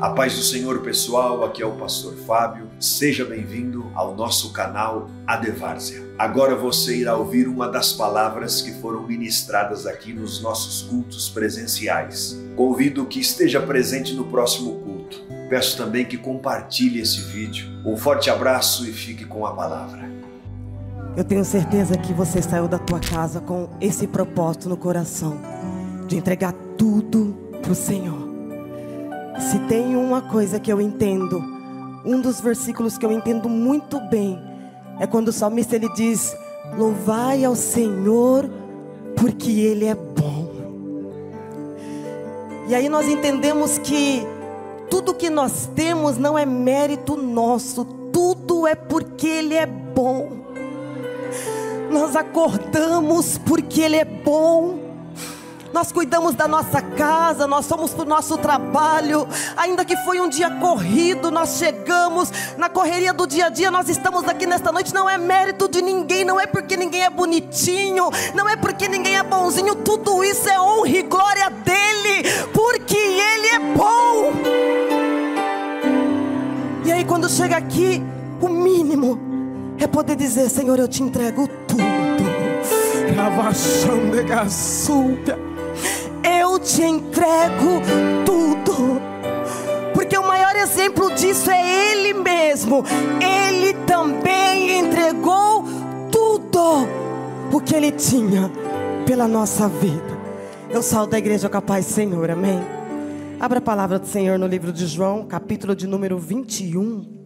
A paz do Senhor, pessoal. Aqui é o pastor Fábio. Seja bem-vindo ao nosso canal Adevárzia. Agora você irá ouvir uma das palavras que foram ministradas aqui nos nossos cultos presenciais. Convido que esteja presente no próximo culto. Peço também que compartilhe esse vídeo. Um forte abraço e fique com a palavra. Eu tenho certeza que você saiu da tua casa com esse propósito no coração de entregar tudo para o Senhor se tem uma coisa que eu entendo, um dos versículos que eu entendo muito bem, é quando o salmista ele diz: Louvai ao Senhor, porque Ele é bom. E aí nós entendemos que tudo que nós temos não é mérito nosso, tudo é porque Ele é bom. Nós acordamos porque Ele é bom nós cuidamos da nossa casa, nós somos para o nosso trabalho, ainda que foi um dia corrido, nós chegamos na correria do dia a dia, nós estamos aqui nesta noite, não é mérito de ninguém, não é porque ninguém é bonitinho, não é porque ninguém é bonzinho, tudo isso é honra e glória dele, porque ele é bom. E aí quando chega aqui, o mínimo é poder dizer, Senhor, eu te entrego tudo. Cavação de é gasúpia te entrego tudo. Porque o maior exemplo disso é Ele mesmo. Ele também entregou tudo o que Ele tinha pela nossa vida. Eu salto da igreja capaz, Senhor, amém. Abra a palavra do Senhor no livro de João, capítulo de número 21.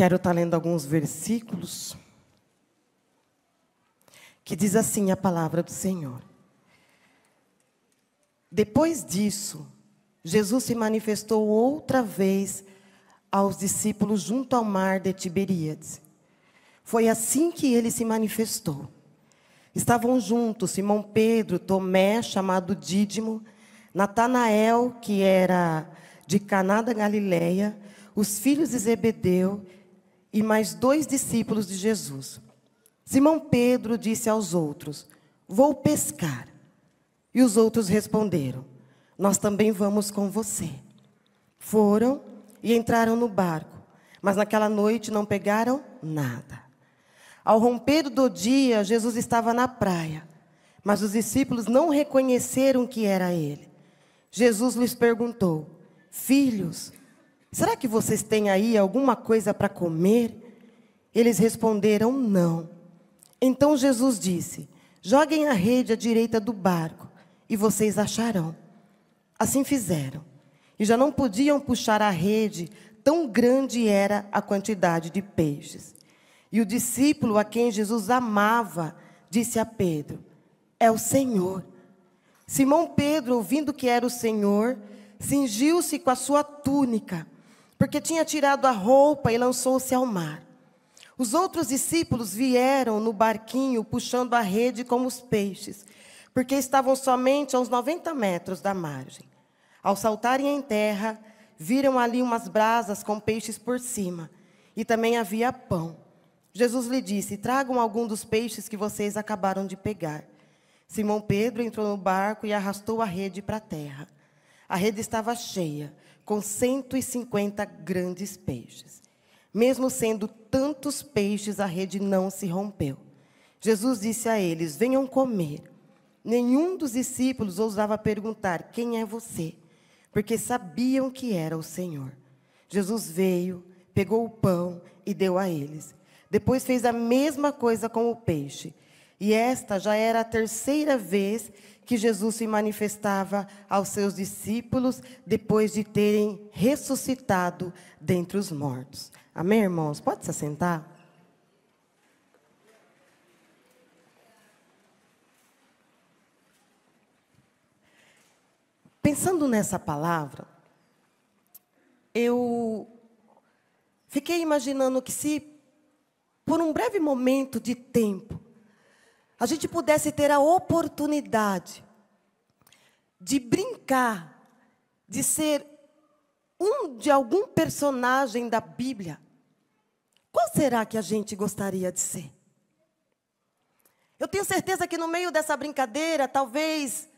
Quero estar tá lendo alguns versículos que diz assim a palavra do Senhor. Depois disso, Jesus se manifestou outra vez aos discípulos junto ao mar de Tiberíades. Foi assim que ele se manifestou. Estavam juntos Simão Pedro, Tomé, chamado Dídimo, Natanael, que era de Caná da Galileia, os filhos de Zebedeu e mais dois discípulos de Jesus. Simão Pedro disse aos outros: Vou pescar. E os outros responderam: Nós também vamos com você. Foram e entraram no barco, mas naquela noite não pegaram nada. Ao romper do dia, Jesus estava na praia, mas os discípulos não reconheceram que era ele. Jesus lhes perguntou: Filhos, Será que vocês têm aí alguma coisa para comer? Eles responderam: Não. Então Jesus disse: Joguem a rede à direita do barco e vocês acharão. Assim fizeram. E já não podiam puxar a rede, tão grande era a quantidade de peixes. E o discípulo a quem Jesus amava disse a Pedro: É o Senhor. Simão Pedro, ouvindo que era o Senhor, cingiu-se com a sua túnica porque tinha tirado a roupa e lançou-se ao mar. Os outros discípulos vieram no barquinho puxando a rede como os peixes, porque estavam somente a uns 90 metros da margem. Ao saltarem em terra, viram ali umas brasas com peixes por cima, e também havia pão. Jesus lhe disse: Tragam algum dos peixes que vocês acabaram de pegar. Simão Pedro entrou no barco e arrastou a rede para a terra. A rede estava cheia, com 150 grandes peixes. Mesmo sendo tantos peixes, a rede não se rompeu. Jesus disse a eles: Venham comer. Nenhum dos discípulos ousava perguntar: Quem é você? Porque sabiam que era o Senhor. Jesus veio, pegou o pão e deu a eles. Depois fez a mesma coisa com o peixe. E esta já era a terceira vez que Jesus se manifestava aos seus discípulos depois de terem ressuscitado dentre os mortos. Amém, irmãos? Pode se assentar? Pensando nessa palavra, eu fiquei imaginando que se por um breve momento de tempo a gente pudesse ter a oportunidade de brincar, de ser um de algum personagem da Bíblia, qual será que a gente gostaria de ser? Eu tenho certeza que no meio dessa brincadeira, talvez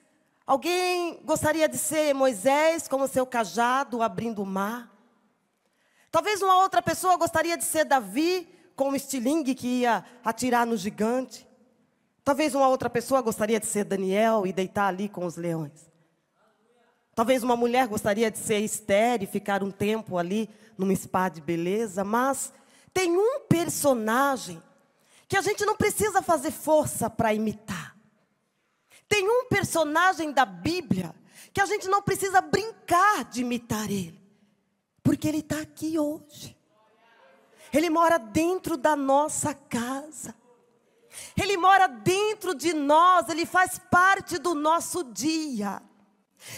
alguém gostaria de ser Moisés com o seu cajado abrindo o mar. Talvez uma outra pessoa gostaria de ser Davi com o estilingue que ia atirar no gigante. Talvez uma outra pessoa gostaria de ser Daniel e deitar ali com os leões. Talvez uma mulher gostaria de ser estéreo e ficar um tempo ali numa spa de beleza, mas tem um personagem que a gente não precisa fazer força para imitar. Tem um personagem da Bíblia que a gente não precisa brincar de imitar ele, porque ele está aqui hoje. Ele mora dentro da nossa casa. Ele mora dentro de nós, ele faz parte do nosso dia.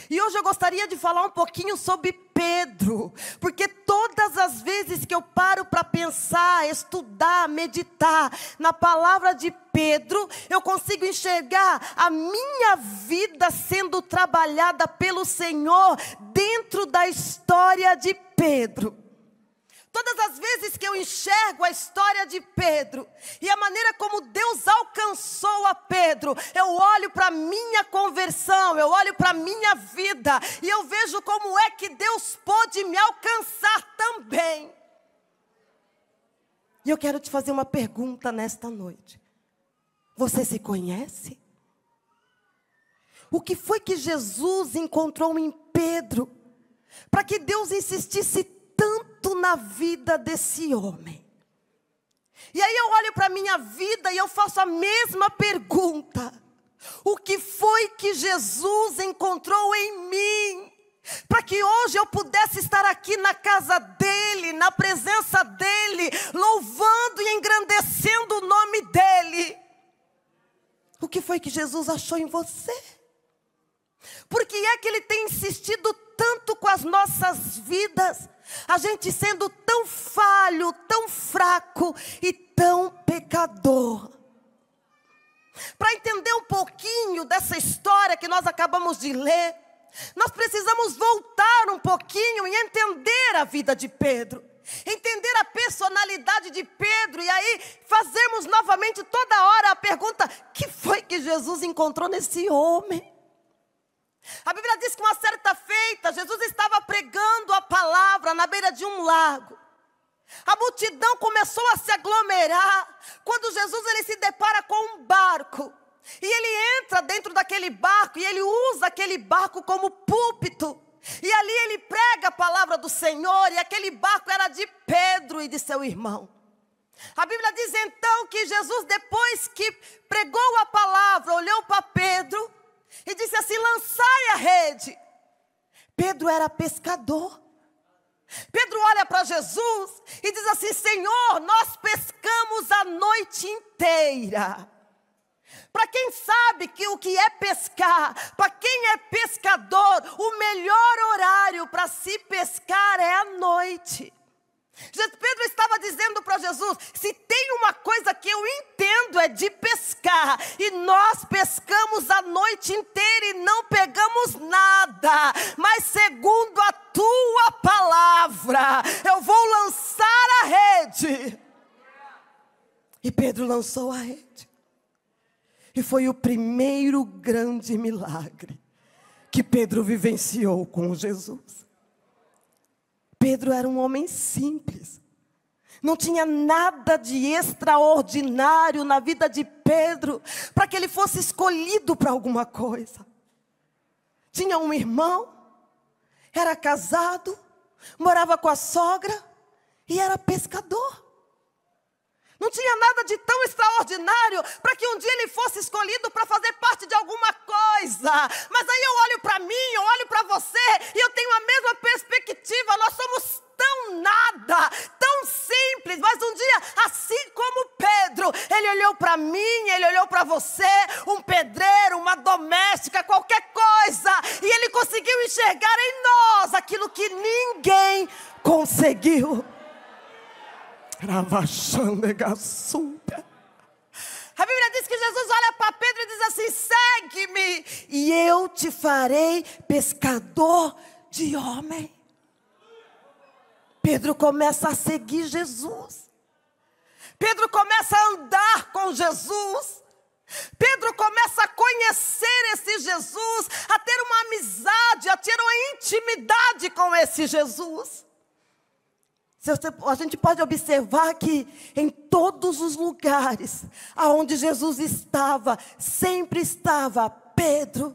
E hoje eu gostaria de falar um pouquinho sobre Pedro, porque todas as vezes que eu paro para pensar, estudar, meditar na palavra de Pedro, eu consigo enxergar a minha vida sendo trabalhada pelo Senhor dentro da história de Pedro. Todas as vezes que eu enxergo a história de Pedro e a maneira como Deus alcançou a Pedro, eu olho para minha conversão, eu olho para minha vida e eu vejo como é que Deus pôde me alcançar também. E eu quero te fazer uma pergunta nesta noite. Você se conhece? O que foi que Jesus encontrou em Pedro para que Deus insistisse tanto na vida desse homem. E aí eu olho para a minha vida e eu faço a mesma pergunta: o que foi que Jesus encontrou em mim? Para que hoje eu pudesse estar aqui na casa dele, na presença dele, louvando e engrandecendo o nome dele. O que foi que Jesus achou em você? Por que é que ele tem insistido tanto com as nossas vidas a gente sendo tão falho, tão fraco e tão pecador. Para entender um pouquinho dessa história que nós acabamos de ler, nós precisamos voltar um pouquinho e entender a vida de Pedro. Entender a personalidade de Pedro e aí fazermos novamente toda hora a pergunta: que foi que Jesus encontrou nesse homem? A Bíblia diz que uma certa feita, Jesus estava pregando a palavra na beira de um lago. A multidão começou a se aglomerar quando Jesus ele se depara com um barco. E ele entra dentro daquele barco e ele usa aquele barco como púlpito. E ali ele prega a palavra do Senhor, e aquele barco era de Pedro e de seu irmão. A Bíblia diz então que Jesus, depois que pregou a palavra, olhou para ele disse assim: lançai a rede. Pedro era pescador. Pedro olha para Jesus e diz assim: Senhor, nós pescamos a noite inteira. Para quem sabe que o que é pescar, para quem é pescador, o melhor horário para se pescar é à noite. Pedro estava dizendo para Jesus: se tem uma coisa que eu entendo é de pescar, e nós pescamos a noite inteira e não pegamos nada, mas segundo a tua palavra, eu vou lançar a rede. E Pedro lançou a rede, e foi o primeiro grande milagre que Pedro vivenciou com Jesus. Pedro era um homem simples. Não tinha nada de extraordinário na vida de Pedro para que ele fosse escolhido para alguma coisa. Tinha um irmão, era casado, morava com a sogra e era pescador. Não tinha nada de tão extraordinário para que um dia ele fosse escolhido para fazer parte de alguma coisa. Mas aí eu olho para mim, eu olho para você e eu tenho a mesma perspectiva. Nós somos tão nada, tão simples, mas um dia, assim como Pedro, ele olhou para mim, ele olhou para você, um pedreiro, uma doméstica, qualquer coisa, e ele conseguiu enxergar em nós aquilo que ninguém conseguiu. A Bíblia diz que Jesus olha para Pedro e diz assim: segue-me, e eu te farei pescador de homem. Pedro começa a seguir Jesus. Pedro começa a andar com Jesus. Pedro começa a conhecer esse Jesus, a ter uma amizade, a ter uma intimidade com esse Jesus. A gente pode observar que em todos os lugares aonde Jesus estava, sempre estava Pedro,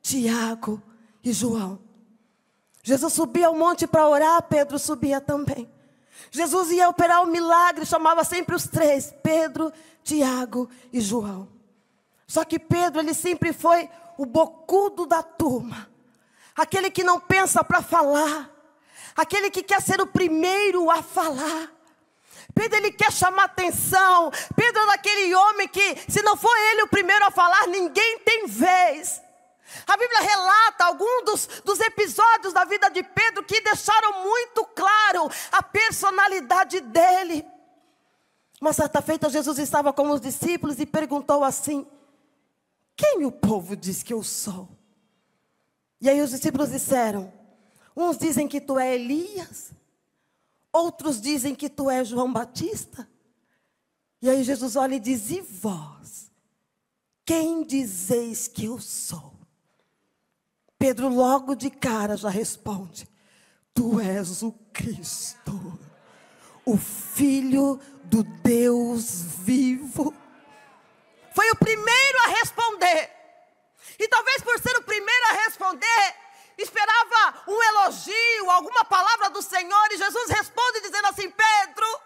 Tiago e João. Jesus subia ao monte para orar, Pedro subia também. Jesus ia operar um milagre, chamava sempre os três: Pedro, Tiago e João. Só que Pedro, ele sempre foi o bocudo da turma, aquele que não pensa para falar, aquele que quer ser o primeiro a falar. Pedro ele quer chamar atenção. Pedro é daquele homem que, se não for ele o primeiro a falar, ninguém tem vez. A Bíblia relata alguns dos, dos episódios da vida de Pedro que deixaram muito claro a personalidade dele. Uma certa feita, Jesus estava com os discípulos e perguntou assim: Quem o povo diz que eu sou? E aí os discípulos disseram: Uns dizem que tu é Elias, outros dizem que tu é João Batista. E aí Jesus olha e diz: E vós? Quem dizeis que eu sou? Pedro logo de cara já responde: Tu és o Cristo, o Filho do Deus vivo. Foi o primeiro a responder. E talvez por ser o primeiro a responder, esperava um elogio, alguma palavra do Senhor, e Jesus responde dizendo assim: Pedro,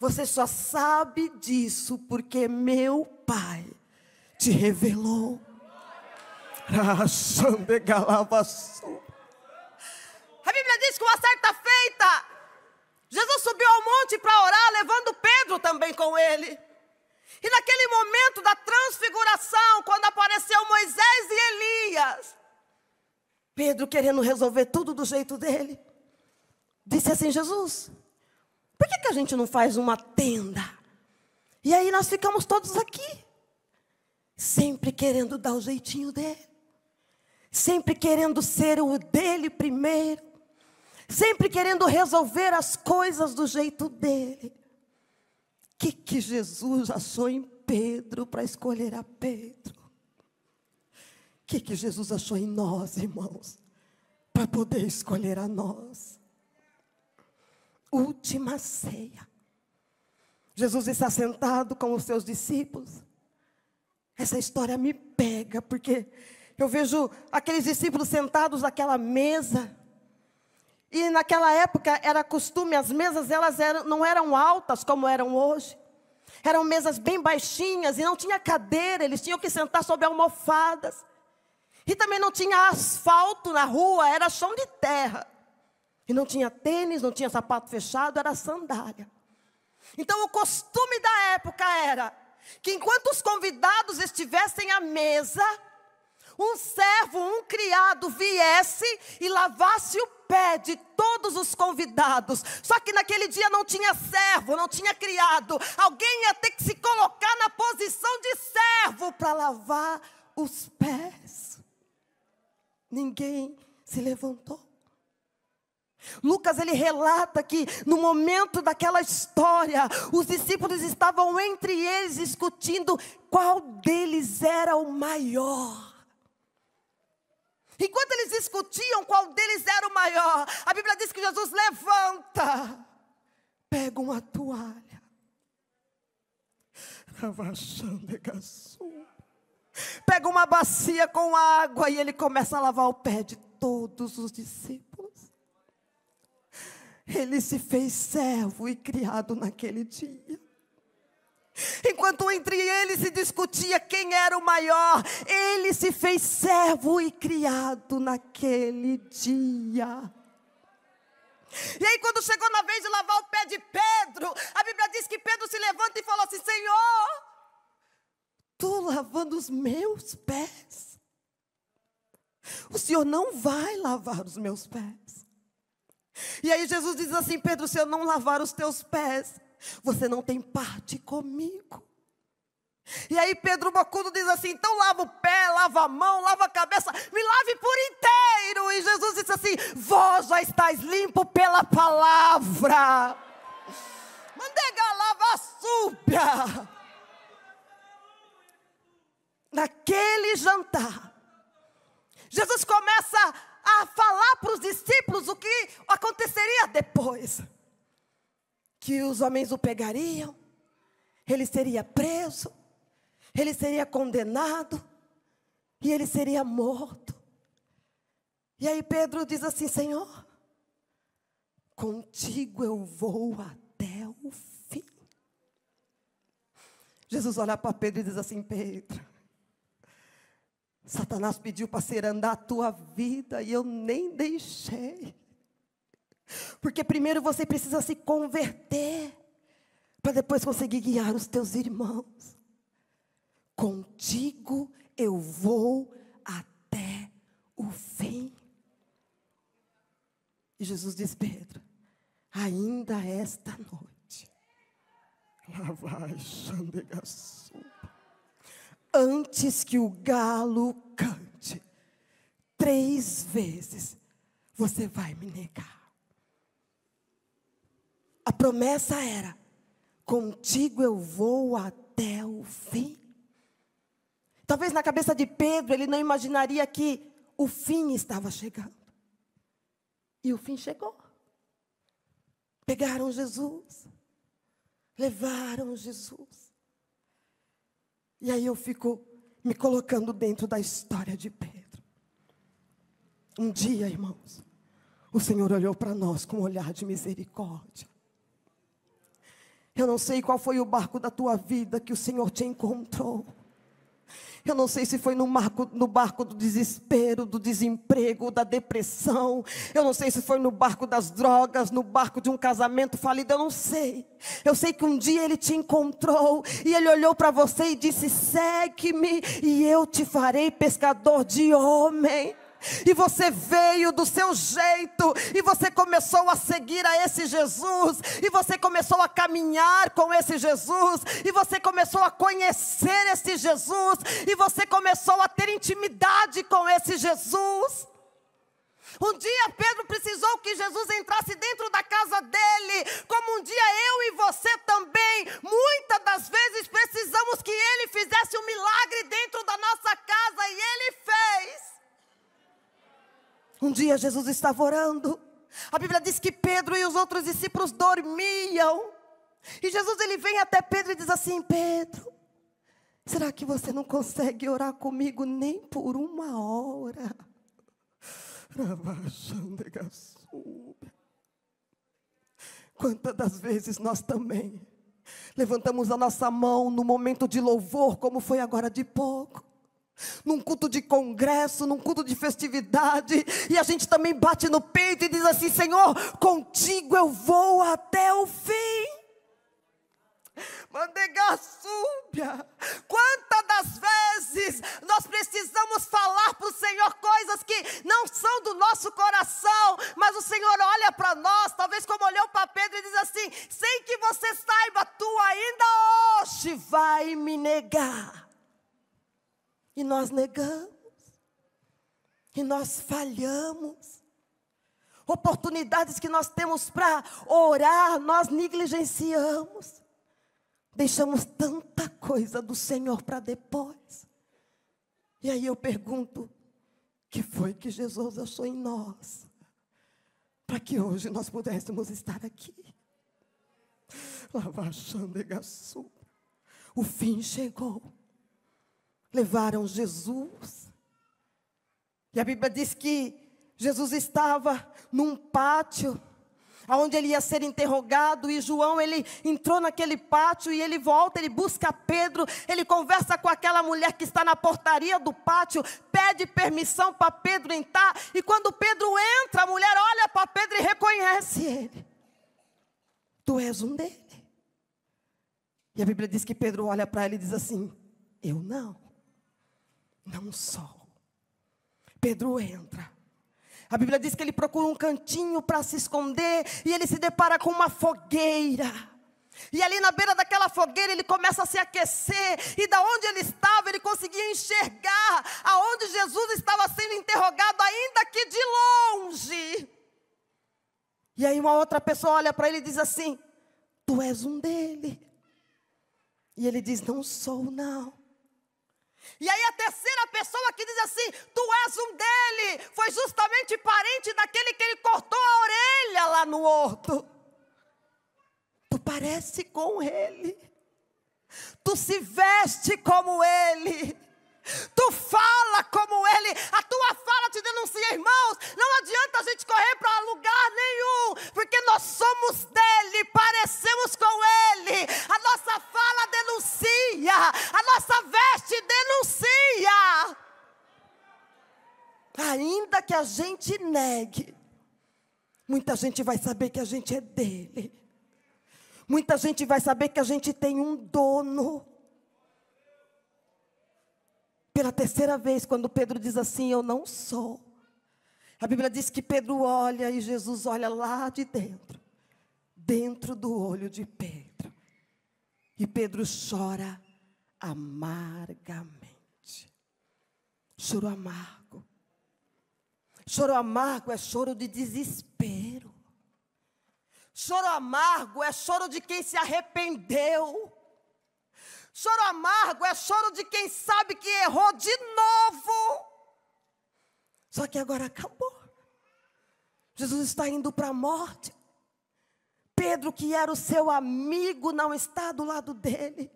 você só sabe disso porque meu Pai te revelou. A Bíblia diz que uma certa feita, Jesus subiu ao monte para orar, levando Pedro também com ele. E naquele momento da transfiguração, quando apareceu Moisés e Elias, Pedro querendo resolver tudo do jeito dele. Disse assim: Jesus, por que, que a gente não faz uma tenda? E aí nós ficamos todos aqui, sempre querendo dar o jeitinho dele, sempre querendo ser o dele primeiro, sempre querendo resolver as coisas do jeito dele. O que, que Jesus achou em Pedro para escolher a Pedro? que, que Jesus achou em nós, irmãos, para poder escolher a nós? Última ceia. Jesus está sentado com os seus discípulos. Essa história me pega, porque eu vejo aqueles discípulos sentados naquela mesa. E naquela época era costume, as mesas elas eram, não eram altas como eram hoje. Eram mesas bem baixinhas e não tinha cadeira, eles tinham que sentar sobre almofadas. E também não tinha asfalto na rua, era chão de terra. E não tinha tênis, não tinha sapato fechado, era sandália. Então o costume da época era que enquanto os convidados estivessem à mesa, um servo, um criado viesse e lavasse o pé de todos os convidados. Só que naquele dia não tinha servo, não tinha criado. Alguém ia ter que se colocar na posição de servo para lavar os pés ninguém se levantou. Lucas ele relata que no momento daquela história, os discípulos estavam entre eles discutindo qual deles era o maior. Enquanto eles discutiam qual deles era o maior, a Bíblia diz que Jesus levanta, pega uma toalha, Ravaxandegaçu pega uma bacia com água e ele começa a lavar o pé de todos os discípulos. Ele se fez servo e criado naquele dia. Enquanto entre eles se discutia quem era o maior, ele se fez servo e criado naquele dia. E aí, quando chegou na vez de lavar o pé de Pedro, a Bíblia diz que Pedro se levanta e falou assim: Senhor, estou lavando os meus pés. O Senhor não vai lavar os meus pés. E aí Jesus diz assim: Pedro, se eu não lavar os teus pés, você não tem parte comigo. E aí Pedro Bocudo diz assim: então lava o pé, lava a mão, lava a cabeça, me lave por inteiro. E Jesus disse assim: vós já estáis limpo pela palavra. Mandega lava súbia naquele jantar, Jesus começa a falar para os discípulos o que aconteceria depois: que os homens o pegariam, ele seria preso, ele seria condenado e ele seria morto. E aí Pedro diz assim: Senhor, contigo eu vou até o fim. Jesus olha para Pedro e diz assim: Pedro, Satanás pediu para ser andar a tua vida e eu nem deixei. Porque primeiro você precisa se converter para depois conseguir guiar os teus irmãos. Contigo eu vou até o fim. E Jesus diz: Pedro, ainda esta noite, vai, xandegaçu, antes que o galo cante, três vezes você vai me negar. A promessa era: contigo eu vou até o fim. Talvez na cabeça de Pedro ele não imaginaria que o fim estava chegando. E o fim chegou. Pegaram Jesus, levaram Jesus. E aí eu fico me colocando dentro da história de Pedro. Um dia, irmãos, o Senhor olhou para nós com um olhar de misericórdia. Eu não sei qual foi o barco da tua vida que o Senhor te encontrou. Eu não sei se foi no, marco, no barco do desespero, do desemprego, da depressão. Eu não sei se foi no barco das drogas, no barco de um casamento falido. Eu não sei. Eu sei que um dia ele te encontrou e ele olhou para você e disse: segue-me e eu te farei pescador de homem e você veio do seu jeito, e você começou a seguir a esse Jesus, e você começou a caminhar com esse Jesus, e você começou a conhecer esse Jesus, e você começou a ter intimidade com esse Jesus. Um dia Pedro precisou que Jesus entrasse dentro da casa dele, como um dia eu e você também, muitas das vezes precisamos que ele fizesse um milagre dentro da nossa casa e ele fez. Um dia Jesus estava orando. A Bíblia diz que Pedro e os outros discípulos dormiam. E Jesus ele vem até Pedro e diz assim: Pedro, será que você não consegue orar comigo nem por uma hora? Quantas das vezes nós também levantamos a nossa mão no momento de louvor, como foi agora de pouco, num culto de congresso, num culto de festividade, e a gente também bate no peito e diz assim: Senhor, contigo eu vou até o fim. súbia, quantas das vezes nós precisamos falar para o Senhor coisas que não são do nosso coração, mas o Senhor olha para nós, talvez como olhou para Pedro e diz assim: sem que você saiba, tu ainda hoje vai me negar. E nós negamos. E nós falhamos. Oportunidades que nós temos para orar, nós negligenciamos. Deixamos tanta coisa do Senhor para depois. E aí eu pergunto: que foi que Jesus achou em nós? Para que hoje nós pudéssemos estar aqui. Lavachando e O fim chegou levaram Jesus. E a Bíblia diz que Jesus estava num pátio aonde ele ia ser interrogado e João ele entrou naquele pátio e ele volta, ele busca Pedro, ele conversa com aquela mulher que está na portaria do pátio, pede permissão para Pedro entrar e quando Pedro entra, a mulher olha para Pedro e reconhece ele. Tu és um dele. E a Bíblia diz que Pedro olha para ele e diz assim: Eu não não sou Pedro entra. A Bíblia diz que ele procura um cantinho para se esconder e ele se depara com uma fogueira. E ali na beira daquela fogueira ele começa a se aquecer, e da onde ele estava, ele conseguia enxergar aonde Jesus estava sendo interrogado, ainda que de longe. E aí uma outra pessoa olha para ele e diz assim: Tu és um dele. E ele diz: Não sou, não. E aí a terceira pessoa que diz assim: Tu és um dele, foi justamente parente daquele que ele cortou a orelha lá no horto. Tu parece com ele. Tu se veste como ele. Tu fala como ele, a tua fala te denuncia, irmãos. Não adianta a gente correr para lugar nenhum, porque nós somos dele, parecemos com ele. A nossa fala denuncia, a nossa veste denuncia. Ainda que a gente negue, muita gente vai saber que a gente é dele. Muita gente vai saber que a gente tem um dono pela terceira vez, quando Pedro diz assim: Eu não sou. A Bíblia diz que Pedro olha e Jesus olha lá de dentro, dentro do olho de Pedro. E Pedro chora amargamente. Choro amargo. Choro amargo é choro de desespero. Choro amargo é choro de quem se arrependeu. Choro amargo é choro de quem sabe que errou de novo. Só que agora acabou. Jesus está indo para a morte. Pedro, que era o seu amigo, não está do lado dele.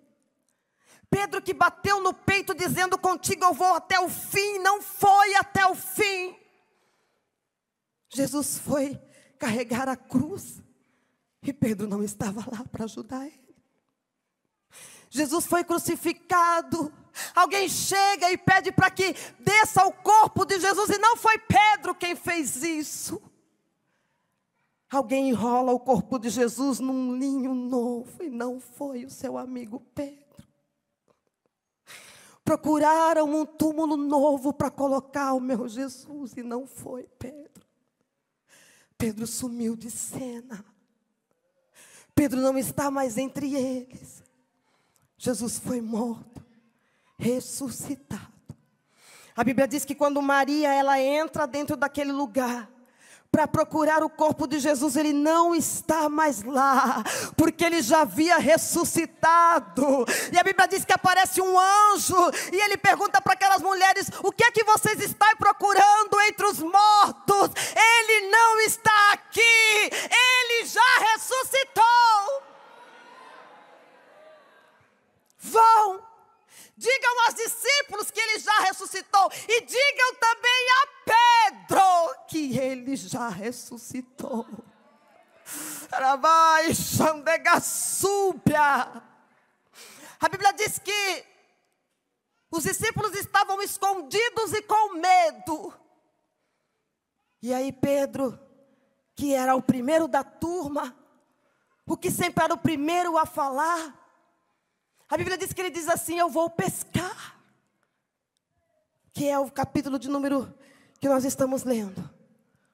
Pedro, que bateu no peito dizendo: Contigo eu vou até o fim, não foi até o fim. Jesus foi carregar a cruz e Pedro não estava lá para ajudar ele. Jesus foi crucificado. Alguém chega e pede para que desça o corpo de Jesus, e não foi Pedro quem fez isso. Alguém enrola o corpo de Jesus num linho novo, e não foi o seu amigo Pedro. Procuraram um túmulo novo para colocar o meu Jesus, e não foi Pedro. Pedro sumiu de cena. Pedro não está mais entre eles. Jesus foi morto, ressuscitado. A Bíblia diz que quando Maria ela entra dentro daquele lugar, para procurar o corpo de Jesus, ele não está mais lá, porque ele já havia ressuscitado. E a Bíblia diz que aparece um anjo e ele pergunta para aquelas mulheres: "O que é que vocês estão procurando entre os mortos? Ele não está aqui. Ele já ressuscitou." Vão, digam aos discípulos que ele já ressuscitou, e digam também a Pedro que ele já ressuscitou. Rabai, Xandegaçúbia. A Bíblia diz que os discípulos estavam escondidos e com medo. E aí Pedro, que era o primeiro da turma, o que sempre era o primeiro a falar, a Bíblia diz que ele diz assim: Eu vou pescar. Que é o capítulo de número que nós estamos lendo.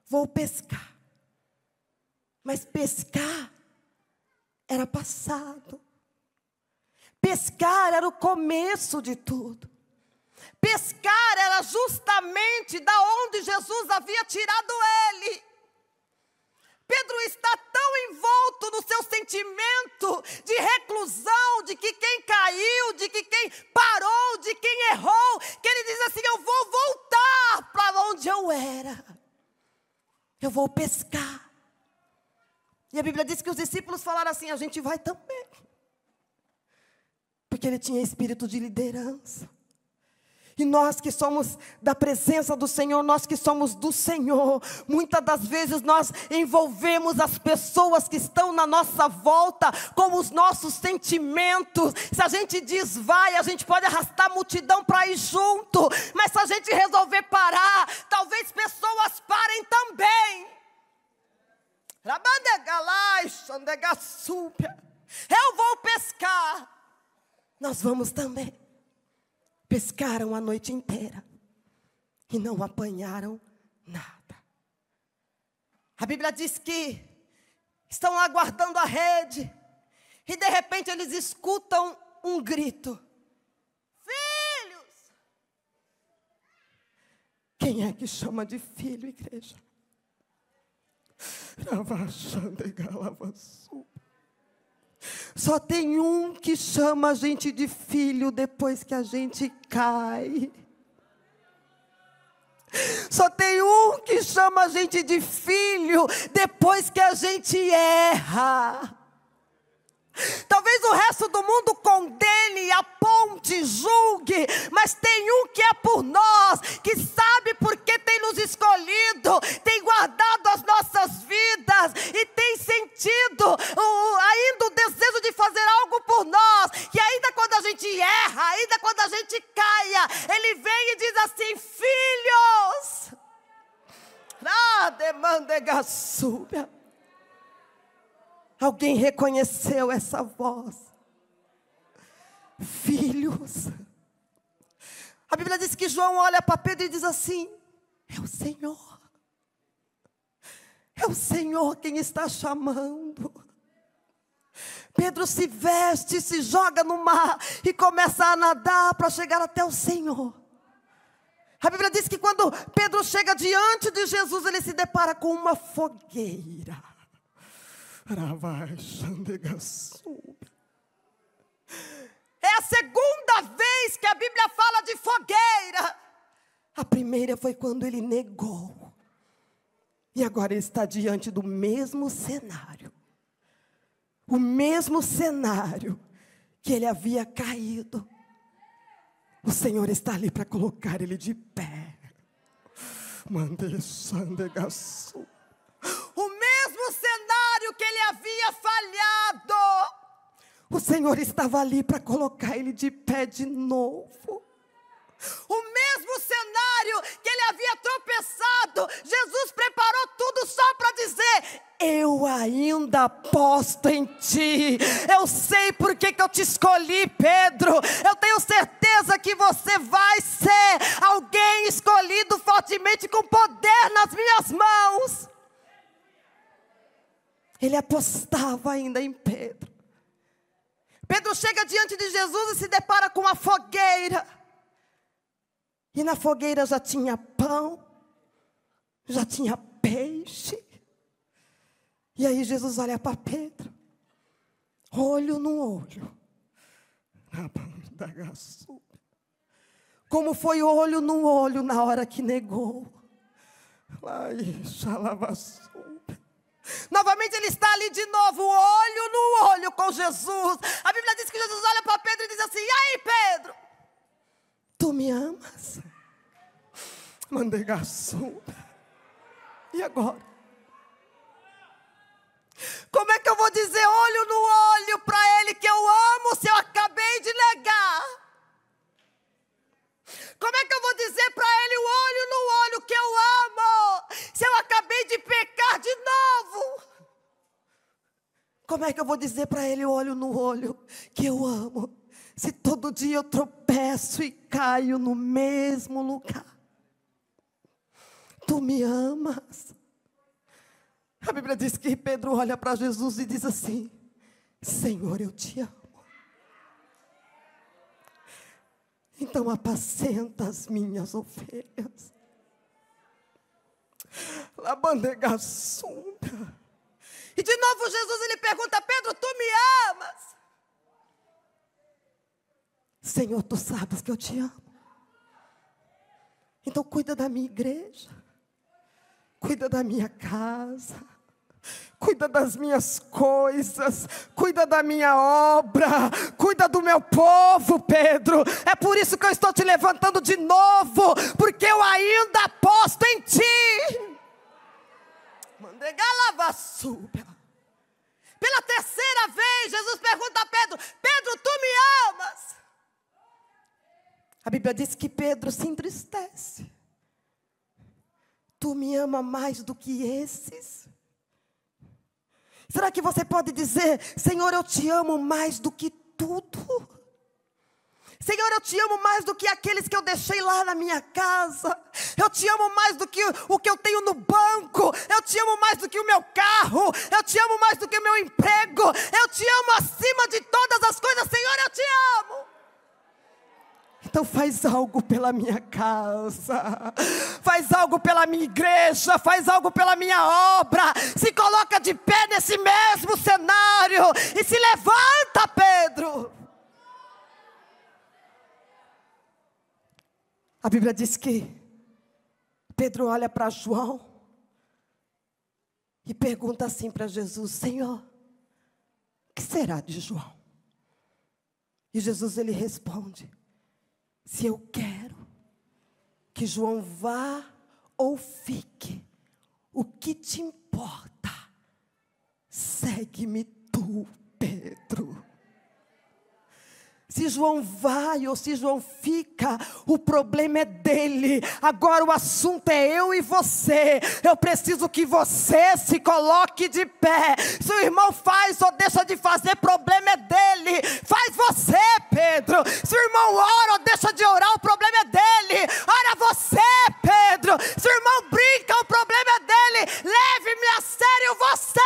Vou pescar. Mas pescar era passado. Pescar era o começo de tudo. Pescar era justamente da onde Jesus havia tirado ele. Pedro está tão envolto no seu sentimento de reclusão, de que quem caiu, de que quem parou, de quem errou, que ele diz assim: Eu vou voltar para onde eu era, eu vou pescar. E a Bíblia diz que os discípulos falaram assim: A gente vai também, porque ele tinha espírito de liderança. E nós que somos da presença do Senhor, nós que somos do Senhor, muitas das vezes nós envolvemos as pessoas que estão na nossa volta com os nossos sentimentos. Se a gente diz vai, a gente pode arrastar a multidão para ir junto, mas se a gente resolver parar, talvez pessoas parem também. Eu vou pescar, nós vamos também pescaram a noite inteira e não apanharam nada. A Bíblia diz que estão aguardando a rede e de repente eles escutam um grito: Filhos! Quem é que chama de filho, igreja? Ravachandegalavansu. Só tem um que chama a gente de filho depois que a gente cai. Só tem um que chama a gente de filho depois que a gente erra. Talvez o resto do mundo condene, aponte, julgue, mas tem um que é por nós, que sabe porque tem nos escolhido, tem guardado as nossas vidas e tem sentido o, ainda o desejo de fazer algo por nós, que ainda quando a gente erra, ainda quando a gente caia, ele vem e diz assim: filhos, nada demanda é Alguém reconheceu essa voz. Filhos. A Bíblia diz que João olha para Pedro e diz assim: É o Senhor. É o Senhor quem está chamando. Pedro se veste, se joga no mar e começa a nadar para chegar até o Senhor. A Bíblia diz que quando Pedro chega diante de Jesus, ele se depara com uma fogueira. É a segunda vez que a Bíblia fala de fogueira. A primeira foi quando ele negou. E agora ele está diante do mesmo cenário. O mesmo cenário que ele havia caído. O Senhor está ali para colocar ele de pé. Mande sandegaçu. O Senhor estava ali para colocar ele de pé de novo. O mesmo cenário que ele havia tropeçado, Jesus preparou tudo só para dizer: Eu ainda aposto em ti, eu sei porque que eu te escolhi, Pedro. Eu tenho certeza que você vai ser alguém escolhido fortemente com poder nas minhas mãos. Ele apostava ainda em Pedro. Pedro chega diante de Jesus e se depara com uma fogueira. E na fogueira já tinha pão, já tinha peixe. E aí Jesus olha para Pedro, olho no olho. Como foi olho no olho na hora que negou. Ai, xalavaçou. Novamente ele está ali de novo, olho no olho com Jesus. A Bíblia diz que Jesus olha para Pedro e diz assim: "Ei, aí, Pedro? Tu me amas? Mandei garçom. E agora? Como é que eu vou dizer olho no olho para ele que eu amo se eu acabei de negar? Como é que eu vou dizer para ele olho no olho que eu amo se eu acabei de pecar de novo? Como é que eu vou dizer para ele, olho no olho, que eu amo, se todo dia eu tropeço e caio no mesmo lugar? Tu me amas. A Bíblia diz que Pedro olha para Jesus e diz assim: Senhor, eu te amo. Então apacenta as minhas ovelhas. Labandega sombra. E de novo Jesus ele pergunta: Pedro, tu me amas? Senhor, tu sabes que eu te amo. Então cuida da minha igreja. Cuida da minha casa cuida das minhas coisas, cuida da minha obra, cuida do meu povo, Pedro. É por isso que eu estou te levantando de novo, porque eu ainda aposto em ti. Pela terceira vez, Jesus pergunta a Pedro: Pedro, tu me amas? A Bíblia diz que Pedro se entristece. Tu me ama mais do que esses? Será que você pode dizer: Senhor, eu te amo mais do que tudo? Senhor, eu te amo mais do que aqueles que eu deixei lá na minha casa. Eu te amo mais do que o que eu tenho no banco. Eu te amo mais do que o meu carro. Eu te amo mais do que o meu emprego. Eu te amo acima de todas as coisas então faz algo pela minha casa, faz algo pela minha igreja, faz algo pela minha obra. Se coloca de pé nesse mesmo cenário e se levanta, Pedro. A Bíblia diz que Pedro olha para João e pergunta assim para Jesus: Senhor, o que será de João? E Jesus ele responde: se eu quero que João vá ou fique, o que te importa? Segue-me tu, Pedro. Se João vai ou se João fica, o problema é dele. Agora o assunto é eu e você. Eu preciso que você se coloque de pé. Se o irmão faz ou deixa de fazer, problema é dele. Faz você, Pedro. Se o irmão ora ou deixa de orar, o problema é dele. Ora você, Pedro. Se o irmão brinca, o problema é dele. Leve-me a sério você.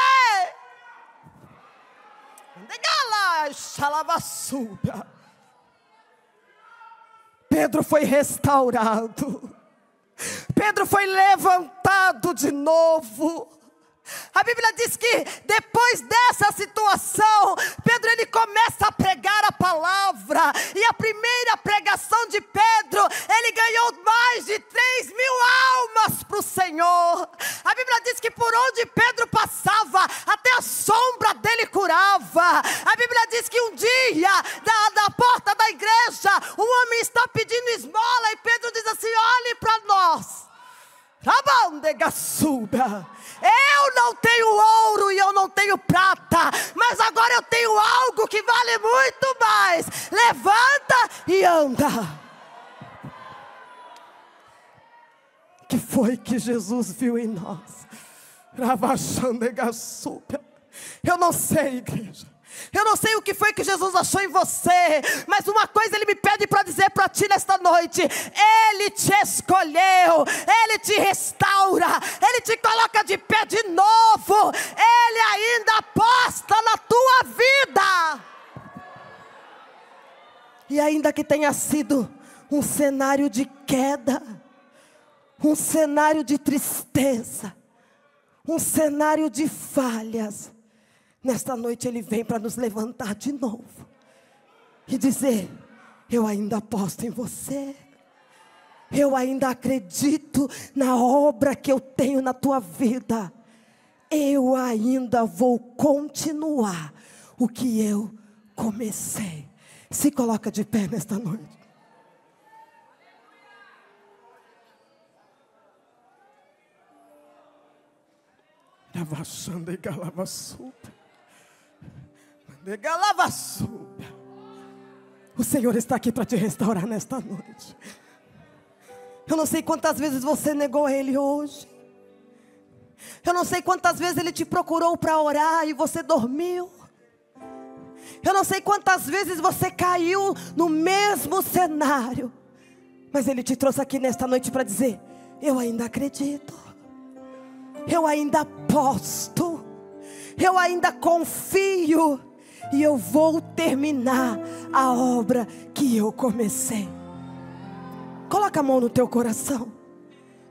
Negala, xalava super. Pedro foi restaurado, Pedro foi levantado de novo. A Bíblia diz que depois dessa situação, Pedro ele começa a pregar a palavra. E a primeira pregação de Pedro, ele ganhou mais de 3 mil almas para o Senhor. A Bíblia diz que por onde Pedro passava, até a sombra dele curava. A Bíblia diz que um dia, da, da porta da igreja, um homem está pedindo esmola e Pedro diz assim: olhe para nós. Eu não tenho ouro e eu não tenho prata, mas agora eu tenho algo que vale muito mais. Levanta e anda. Que foi que Jesus viu em nós? Ravaxandegaçúpia. Eu não sei, igreja. Eu não sei o que foi que Jesus achou em você, mas uma coisa ele me pede para dizer para ti nesta noite: Ele te escolheu, Ele te restaura, Ele te coloca de pé de novo, Ele ainda aposta na tua vida. E ainda que tenha sido um cenário de queda, um cenário de tristeza, um cenário de falhas, Nesta noite ele vem para nos levantar de novo e dizer: Eu ainda aposto em você. Eu ainda acredito na obra que eu tenho na tua vida. Eu ainda vou continuar o que eu comecei. Se coloca de pé nesta noite. Lavassando e galava super. O Senhor está aqui para te restaurar nesta noite. Eu não sei quantas vezes você negou a Ele hoje. Eu não sei quantas vezes Ele te procurou para orar e você dormiu. Eu não sei quantas vezes você caiu no mesmo cenário. Mas Ele te trouxe aqui nesta noite para dizer: Eu ainda acredito. Eu ainda aposto. Eu ainda confio e eu vou terminar a obra que eu comecei. Coloca a mão no teu coração.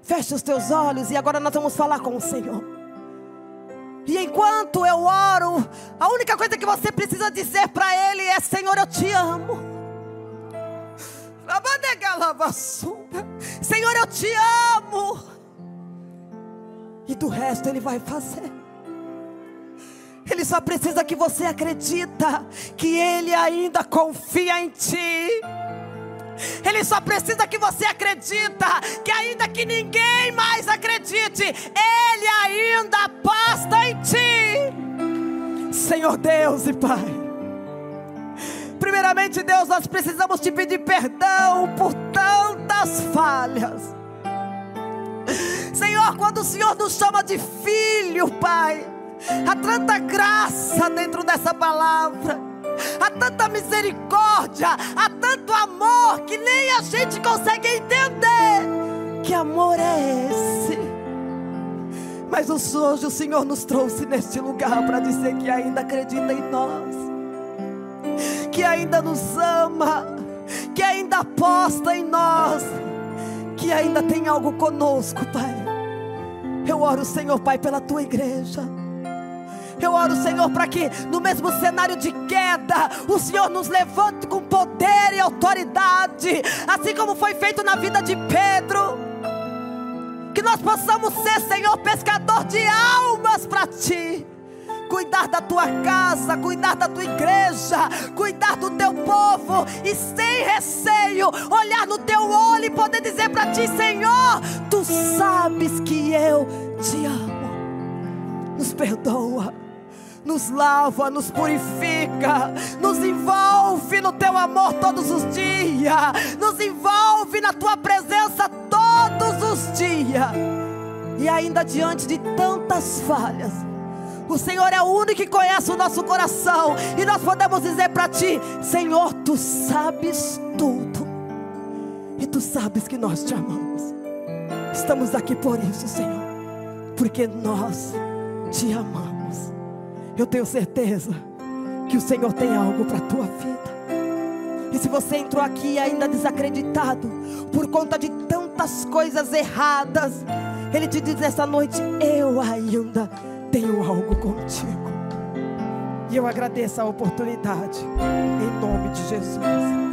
Fecha os teus olhos e agora nós vamos falar com o Senhor. E enquanto eu oro, a única coisa que você precisa dizer para Ele é: Senhor, eu te amo. Senhor, eu te amo. E do resto Ele vai fazer. Ele só precisa que você acredita que Ele ainda confia em ti. Ele só precisa que você acredita que ainda que ninguém mais acredite, Ele ainda pasta em ti. Senhor Deus e Pai. Primeiramente, Deus, nós precisamos te pedir perdão por tantas falhas. Senhor, quando o Senhor nos chama de filho, Pai, Há tanta graça dentro dessa palavra. Há tanta misericórdia, há tanto amor que nem a gente consegue entender. Que amor é esse? Mas hoje o Senhor nos trouxe neste lugar para dizer que ainda acredita em nós, que ainda nos ama, que ainda aposta em nós, que ainda tem algo conosco, Pai. Eu oro, Senhor, Pai, pela tua igreja. Eu oro, Senhor, para que no mesmo cenário de queda, o Senhor nos levante com poder e autoridade, assim como foi feito na vida de Pedro. Que nós possamos ser, Senhor, pescador de almas para ti cuidar da tua casa, cuidar da tua igreja, cuidar do teu povo e sem receio olhar no teu olho e poder dizer para ti, Senhor, tu sabes que eu te amo. Nos perdoa nos lava, nos purifica, nos envolve no teu amor todos os dias, nos envolve na tua presença todos os dias. E ainda diante de tantas falhas, o Senhor é o único que conhece o nosso coração, e nós podemos dizer para ti: Senhor, tu sabes tudo, e tu sabes que nós te amamos. Estamos aqui por isso, Senhor, porque nós te amamos. Eu tenho certeza que o Senhor tem algo para a tua vida. E se você entrou aqui ainda desacreditado, por conta de tantas coisas erradas, Ele te diz nessa noite: Eu ainda tenho algo contigo. E eu agradeço a oportunidade, em nome de Jesus.